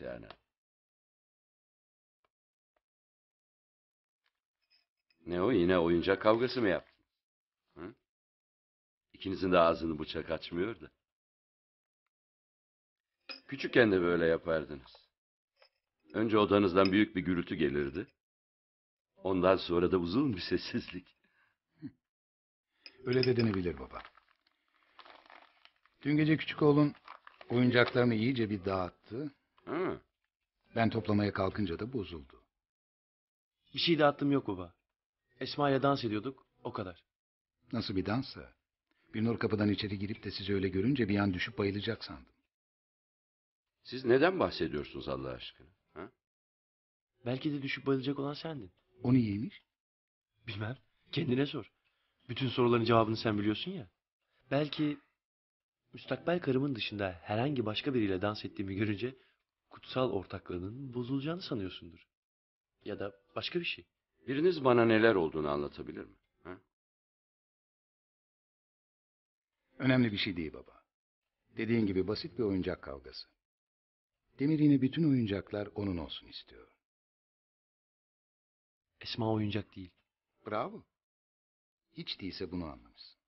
yani. Ne o yine oyuncak kavgası mı yaptın? Hı? İkinizin de ağzını bıçak açmıyor da. Küçükken de böyle yapardınız. Önce odanızdan büyük bir gürültü gelirdi. Ondan sonra da uzun bir sessizlik. Öyle de denebilir baba. Dün gece küçük oğlun oyuncaklarını iyice bir dağıttı. Ben toplamaya kalkınca da bozuldu. Bir şey dağıttım yok baba. Esma ile dans ediyorduk, o kadar. Nasıl bir dansa? Bir nur kapıdan içeri girip de sizi öyle görünce bir an düşüp bayılacak sandım. Siz neden bahsediyorsunuz Allah aşkına? Ha? Belki de düşüp bayılacak olan sendin. O niyeymiş? Bilmem. Kendine sor. Bütün soruların cevabını sen biliyorsun ya. Belki müstakbel karımın dışında herhangi başka biriyle dans ettiğimi görünce kutsal ortaklığının bozulacağını sanıyorsundur. Ya da başka bir şey. Biriniz bana neler olduğunu anlatabilir mi? Ha? Önemli bir şey değil baba. Dediğin gibi basit bir oyuncak kavgası. Demir yine bütün oyuncaklar onun olsun istiyor. Esma oyuncak değil. Bravo. Hiç değilse bunu anlamışsın.